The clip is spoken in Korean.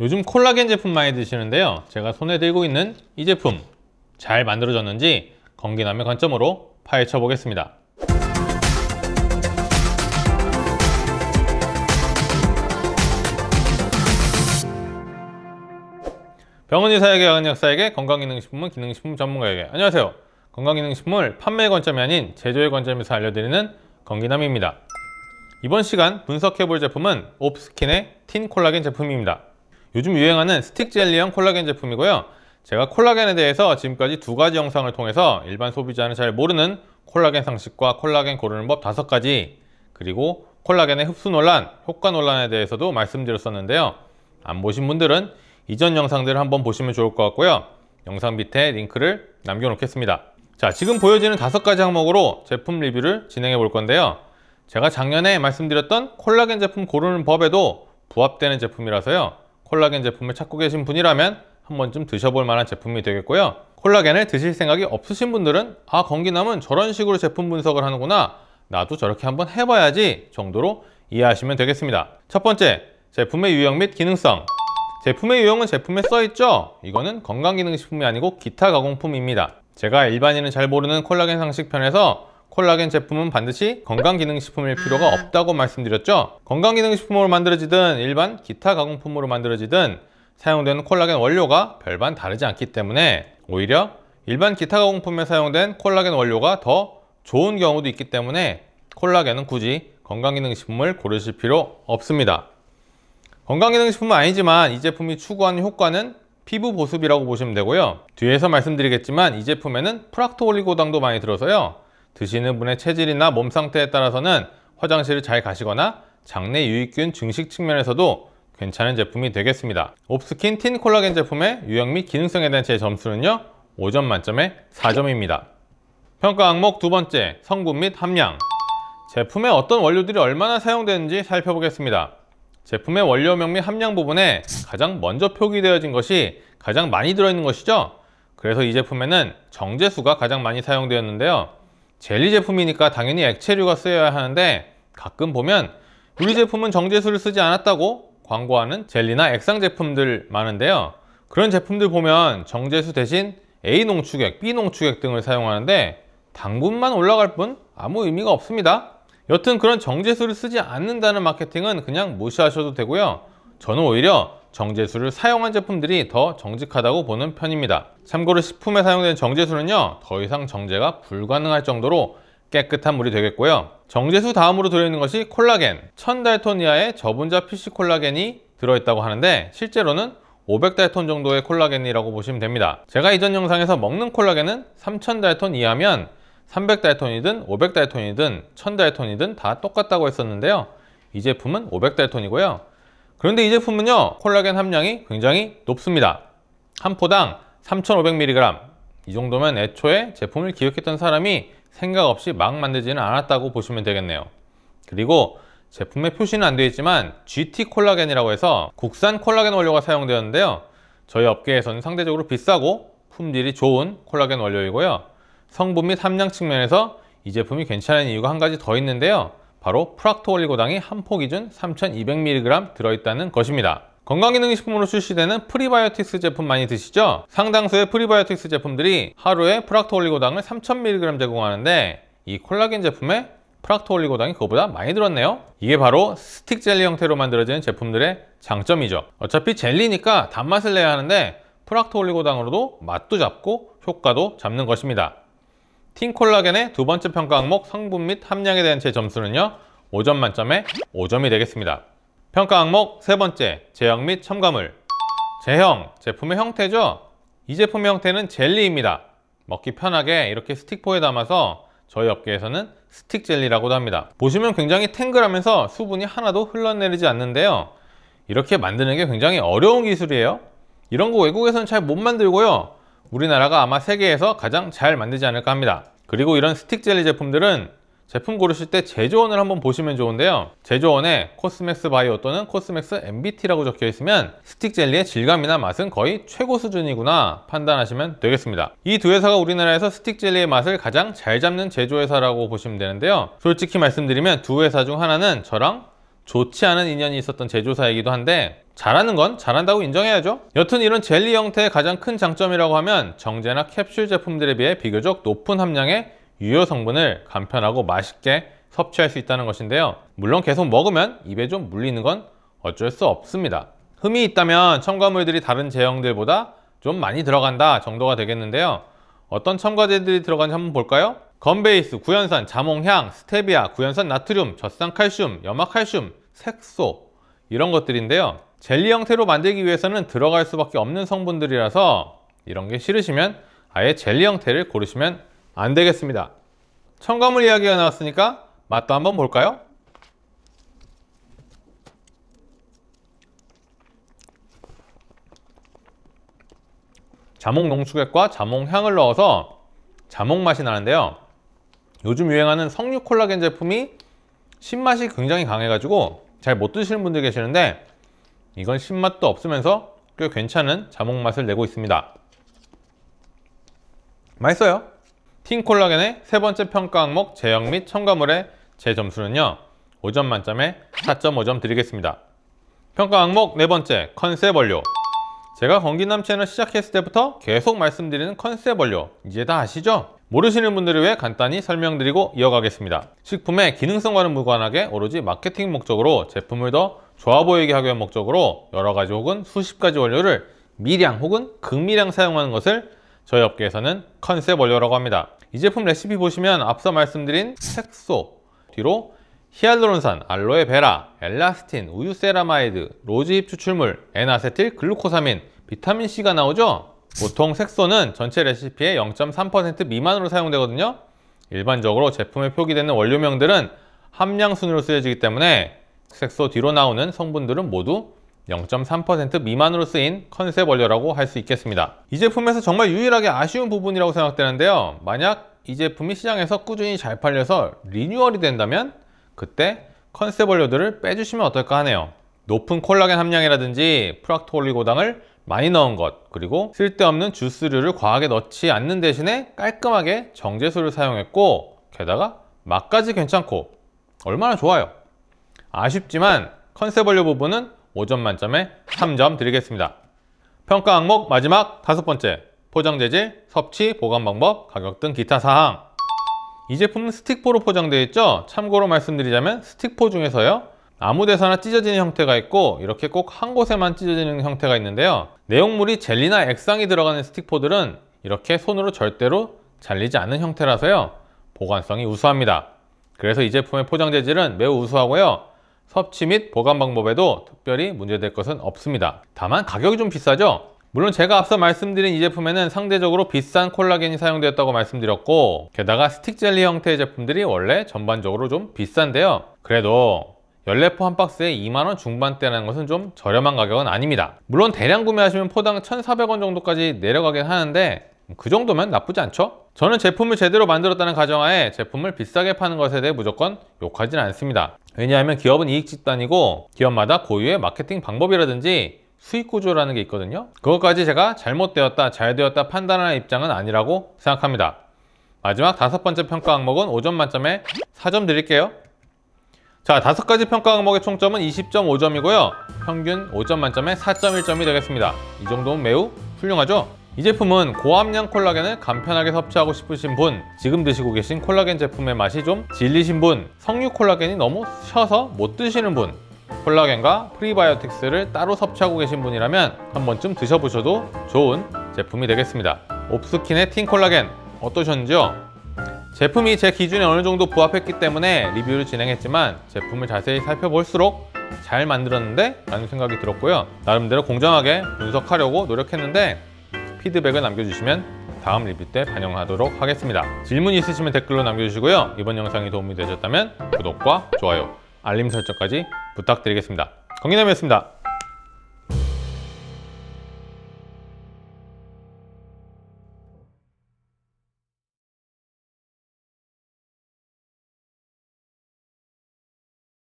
요즘 콜라겐 제품 많이 드시는데요 제가 손에 들고 있는 이 제품 잘 만들어졌는지 건기남의 관점으로 파헤쳐 보겠습니다 병원 의사에게 약약사에게 건강기능식품은 기능식품 전문가에게 안녕하세요 건강기능식품을 판매 관점이 아닌 제조의 관점에서 알려드리는 건기남입니다 이번 시간 분석해 볼 제품은 옵스킨의 틴 콜라겐 제품입니다 요즘 유행하는 스틱 젤리형 콜라겐 제품이고요 제가 콜라겐에 대해서 지금까지 두 가지 영상을 통해서 일반 소비자는 잘 모르는 콜라겐 상식과 콜라겐 고르는 법 다섯 가지 그리고 콜라겐의 흡수 논란, 효과 논란에 대해서도 말씀드렸었는데요 안 보신 분들은 이전 영상들을 한번 보시면 좋을 것 같고요 영상 밑에 링크를 남겨놓겠습니다 자 지금 보여지는 다섯 가지 항목으로 제품 리뷰를 진행해 볼 건데요 제가 작년에 말씀드렸던 콜라겐 제품 고르는 법에도 부합되는 제품이라서요 콜라겐 제품을 찾고 계신 분이라면 한 번쯤 드셔볼 만한 제품이 되겠고요. 콜라겐을 드실 생각이 없으신 분들은 아 건기남은 저런 식으로 제품 분석을 하는구나 나도 저렇게 한번 해봐야지 정도로 이해하시면 되겠습니다. 첫 번째, 제품의 유형 및 기능성 제품의 유형은 제품에 써있죠? 이거는 건강기능식품이 아니고 기타 가공품입니다. 제가 일반인은 잘 모르는 콜라겐 상식편에서 콜라겐 제품은 반드시 건강기능식품일 필요가 없다고 말씀드렸죠 건강기능식품으로 만들어지든 일반 기타 가공품으로 만들어지든 사용되는 콜라겐 원료가 별반 다르지 않기 때문에 오히려 일반 기타 가공품에 사용된 콜라겐 원료가 더 좋은 경우도 있기 때문에 콜라겐은 굳이 건강기능식품을 고르실 필요 없습니다 건강기능식품은 아니지만 이 제품이 추구하는 효과는 피부 보습이라고 보시면 되고요 뒤에서 말씀드리겠지만 이 제품에는 프락토올리고당도 많이 들어서요 드시는 분의 체질이나 몸 상태에 따라서는 화장실을 잘 가시거나 장내 유익균 증식 측면에서도 괜찮은 제품이 되겠습니다. 옵스킨 틴 콜라겐 제품의 유형 및 기능성에 대한 제 점수는요. 5점 만점에 4점입니다. 평가 항목 두 번째, 성분 및 함량 제품의 어떤 원료들이 얼마나 사용되는지 살펴보겠습니다. 제품의 원료명 및 함량 부분에 가장 먼저 표기되어진 것이 가장 많이 들어있는 것이죠. 그래서 이 제품에는 정제수가 가장 많이 사용되었는데요. 젤리 제품이니까 당연히 액체류가 쓰여야 하는데 가끔 보면 우리 제품은 정제수를 쓰지 않았다고 광고하는 젤리나 액상 제품들 많은데요 그런 제품들 보면 정제수 대신 A농축액, B농축액 등을 사용하는데 당분만 올라갈 뿐 아무 의미가 없습니다 여튼 그런 정제수를 쓰지 않는다는 마케팅은 그냥 무시하셔도 되고요 저는 오히려 정제수를 사용한 제품들이 더 정직하다고 보는 편입니다. 참고로 식품에 사용된 정제수는요 더 이상 정제가 불가능할 정도로 깨끗한 물이 되겠고요 정제수 다음으로 들어있는 것이 콜라겐 1000달톤 이하의 저분자 PC 콜라겐이 들어있다고 하는데 실제로는 500달톤 정도의 콜라겐이라고 보시면 됩니다 제가 이전 영상에서 먹는 콜라겐은 3000달톤 이하면 300달톤이든 500달톤이든 1000달톤이든 다 똑같다고 했었는데요 이 제품은 500달톤이고요 그런데 이 제품은요 콜라겐 함량이 굉장히 높습니다 한 포당 3500mg 이 정도면 애초에 제품을 기획했던 사람이 생각 없이 막 만들지는 않았다고 보시면 되겠네요 그리고 제품에 표시는 안 되어 있지만 GT 콜라겐이라고 해서 국산 콜라겐 원료가 사용되었는데요 저희 업계에서는 상대적으로 비싸고 품질이 좋은 콜라겐 원료이고요 성분 및 함량 측면에서 이 제품이 괜찮은 이유가 한 가지 더 있는데요 바로 프락토올리고당이 한 포 기준 3200mg 들어있다는 것입니다. 건강기능식품으로 출시되는 프리바이오틱스 제품 많이 드시죠? 상당수의 프리바이오틱스 제품들이 하루에 프락토올리고당을 3000mg 제공하는데 이 콜라겐 제품에 프락토올리고당이 그거보다 많이 들었네요 이게 바로 스틱 젤리 형태로 만들어진 제품들의 장점이죠 어차피 젤리니까 단맛을 내야 하는데 프락토올리고당으로도 맛도 잡고 효과도 잡는 것입니다 틴콜라겐의 두 번째 평가 항목 성분 및 함량에 대한 제 점수는요 5점 만점에 5점이 되겠습니다 평가 항목 세 번째 제형 및 첨가물 제형, 제품의 형태죠 이 제품의 형태는 젤리입니다 먹기 편하게 이렇게 스틱포에 담아서 저희 업계에서는 스틱 젤리라고도 합니다 보시면 굉장히 탱글하면서 수분이 하나도 흘러내리지 않는데요 이렇게 만드는 게 굉장히 어려운 기술이에요 이런 거 외국에서는 잘 못 만들고요 우리나라가 아마 세계에서 가장 잘 만들지 않을까 합니다 그리고 이런 스틱 젤리 제품들은 제품 고르실 때 제조원을 한번 보시면 좋은데요 제조원에 코스맥스 바이오 또는 코스맥스 MBT라고 적혀 있으면 스틱 젤리의 질감이나 맛은 거의 최고 수준이구나 판단하시면 되겠습니다 이 두 회사가 우리나라에서 스틱 젤리의 맛을 가장 잘 잡는 제조회사라고 보시면 되는데요 솔직히 말씀드리면 두 회사 중 하나는 저랑 좋지 않은 인연이 있었던 제조사이기도 한데 잘하는 건 잘한다고 인정해야죠 여튼 이런 젤리 형태의 가장 큰 장점이라고 하면 정제나 캡슐 제품들에 비해 비교적 높은 함량의 유효 성분을 간편하고 맛있게 섭취할 수 있다는 것인데요 물론 계속 먹으면 입에 좀 물리는 건 어쩔 수 없습니다 흠이 있다면 첨가물들이 다른 제형들보다 좀 많이 들어간다 정도가 되겠는데요 어떤 첨가제들이 들어간지 한번 볼까요? 건베이스, 구연산, 자몽향, 스테비아, 구연산 나트륨, 젖산 칼슘, 염화 칼슘, 색소 이런 것들인데요 젤리 형태로 만들기 위해서는 들어갈 수밖에 없는 성분들이라서 이런 게 싫으시면 아예 젤리 형태를 고르시면 안 되겠습니다 첨가물 이야기가 나왔으니까 맛도 한번 볼까요? 자몽 농축액과 자몽향을 넣어서 자몽 맛이 나는데요 요즘 유행하는 석류 콜라겐 제품이 신맛이 굉장히 강해가지고 잘 못 드시는 분들 계시는데 이건 신맛도 없으면서 꽤 괜찮은 자몽맛을 내고 있습니다 맛있어요 틴콜라겐의 세 번째 평가 항목 제형 및 첨가물의 제 점수는요 5점 만점에 4.5점 드리겠습니다 평가 항목 네 번째 컨셉 원료 제가 건기남 치에는 시작했을 때부터 계속 말씀드리는 컨셉 원료 이제 다 아시죠? 모르시는 분들을 위해 간단히 설명드리고 이어가겠습니다 식품의 기능성과는 무관하게 오로지 마케팅 목적으로 제품을 더 좋아 보이게 하기 위한 목적으로 여러 가지 혹은 수십 가지 원료를 미량 혹은 극미량 사용하는 것을 저희 업계에서는 컨셉 원료라고 합니다. 이 제품 레시피 보시면 앞서 말씀드린 색소, 뒤로 히알루론산, 알로에 베라, 엘라스틴, 우유 세라마이드, 로즈잎 추출물, N아세틸, 글루코사민, 비타민C가 나오죠? 보통 색소는 전체 레시피의 0.3% 미만으로 사용되거든요. 일반적으로 제품에 표기되는 원료명들은 함량 순으로 쓰여지기 때문에 색소 뒤로 나오는 성분들은 모두 0.3% 미만으로 쓰인 컨셉 원료라고 할 수 있겠습니다. 이 제품에서 정말 유일하게 아쉬운 부분이라고 생각되는데요. 만약 이 제품이 시장에서 꾸준히 잘 팔려서 리뉴얼이 된다면 그때 컨셉 원료들을 빼주시면 어떨까 하네요. 높은 콜라겐 함량이라든지 프락토올리고당을 많이 넣은 것 그리고 쓸데없는 주스류를 과하게 넣지 않는 대신에 깔끔하게 정제수를 사용했고 게다가 맛까지 괜찮고 얼마나 좋아요. 아쉽지만 컨셉 원료 부분은 5점 만점에 3점 드리겠습니다. 평가 항목 마지막 다섯 번째 포장 재질, 섭취, 보관 방법, 가격 등 기타 사항 이 제품은 스틱포로 포장되어 있죠? 참고로 말씀드리자면 스틱포 중에서요 아무 데서나 찢어지는 형태가 있고 이렇게 꼭 한 곳에만 찢어지는 형태가 있는데요 내용물이 젤리나 액상이 들어가는 스틱포들은 이렇게 손으로 절대로 잘리지 않는 형태라서요 보관성이 우수합니다 그래서 이 제품의 포장 재질은 매우 우수하고요 섭취 및 보관 방법에도 특별히 문제될 것은 없습니다. 다만 가격이 좀 비싸죠? 물론 제가 앞서 말씀드린 이 제품에는 상대적으로 비싼 콜라겐이 사용되었다고 말씀드렸고 게다가 스틱 젤리 형태의 제품들이 원래 전반적으로 좀 비싼데요. 그래도 열례포한 박스에 2만원 중반대라는 것은 좀 저렴한 가격은 아닙니다. 물론 대량 구매하시면 포당 1,400원 정도까지 내려가긴 하는데 그 정도면 나쁘지 않죠? 저는 제품을 제대로 만들었다는 가정하에 제품을 비싸게 파는 것에 대해 무조건 욕하진 않습니다. 왜냐하면 기업은 이익집단이고 기업마다 고유의 마케팅 방법이라든지 수익구조라는 게 있거든요 그것까지 제가 잘못되었다 잘되었다 판단하는 입장은 아니라고 생각합니다 마지막 다섯 번째 평가 항목은 5점 만점에 4점 드릴게요 자 다섯 가지 평가 항목의 총점은 20.5점이고요 평균 5점 만점에 4.1점이 되겠습니다 이 정도면 매우 훌륭하죠? 이 제품은 고함량 콜라겐을 간편하게 섭취하고 싶으신 분 지금 드시고 계신 콜라겐 제품의 맛이 좀 질리신 분 석류 콜라겐이 너무 셔서못 드시는 분 콜라겐과 프리바이오틱스를 따로 섭취하고 계신 분이라면 한 번쯤 드셔보셔도 좋은 제품이 되겠습니다 옵스킨의 틴 콜라겐 어떠셨는지요? 제품이 제 기준에 어느 정도 부합했기 때문에 리뷰를 진행했지만 제품을 자세히 살펴볼수록 잘 만들었는데? 라는 생각이 들었고요 나름대로 공정하게 분석하려고 노력했는데 피드백을 남겨주시면 다음 리뷰 때 반영하도록 하겠습니다. 질문 있으시면 댓글로 남겨주시고요. 이번 영상이 도움이 되셨다면 구독과 좋아요, 알림 설정까지 부탁드리겠습니다. 강기남이었습니다.